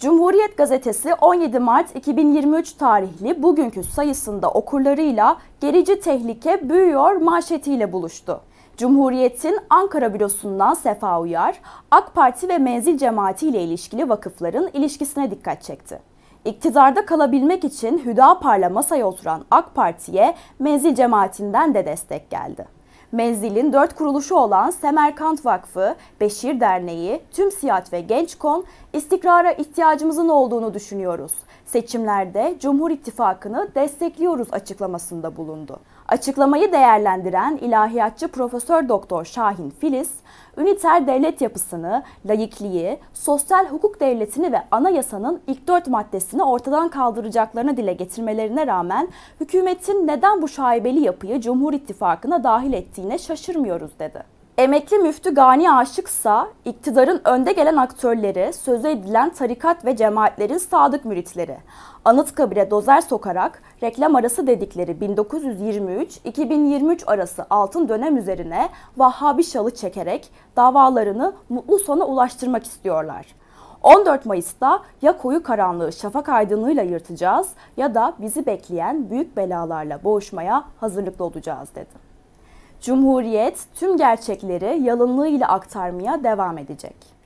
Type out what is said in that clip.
Cumhuriyet Gazetesi 17 Mart 2023 tarihli bugünkü sayısında okurlarıyla gerici tehlike büyüyor manşetiyle buluştu. Cumhuriyet'in Ankara bürosundan Sefa Uyar, AK Parti ve menzil cemaati ilişkili vakıfların ilişkisine dikkat çekti. İktidarda kalabilmek için Hüdapar'la masaya oturan AK Parti'ye menzil cemaatinden de destek geldi. Menzilin dört kuruluşu olan Semerkant Vakfı, Beşir Derneği, Tüm Siyat ve Gençkon istikrara ihtiyacımızın olduğunu düşünüyoruz. Seçimlerde Cumhur İttifakı'nı destekliyoruz açıklamasında bulundu. Açıklamayı değerlendiren ilahiyatçı Profesör Doktor Şahin Filiz, üniter devlet yapısını, layıklığı, sosyal hukuk devletini ve anayasanın ilk dört maddesini ortadan kaldıracaklarını dile getirmelerine rağmen hükümetin neden bu şaibeli yapıyı Cumhur İttifakı'na dahil ettiğini gittiğine şaşırmıyoruz dedi. Emekli müftü Gani Aşıksa, iktidarın önde gelen aktörleri, sözü edilen tarikat ve cemaatlerin sadık müritleri. Anıtkabir'e dozer sokarak reklam arası dedikleri 1923-2023 arası altın dönem üzerine Vahhabi şalı çekerek davalarını mutlu sona ulaştırmak istiyorlar. 14 Mayıs'ta ya koyu karanlığı şafak aydınlığıyla yırtacağız ya da bizi bekleyen büyük belalarla boğuşmaya hazırlıklı olacağız dedi. Cumhuriyet tüm gerçekleri yalınlığıyla aktarmaya devam edecek.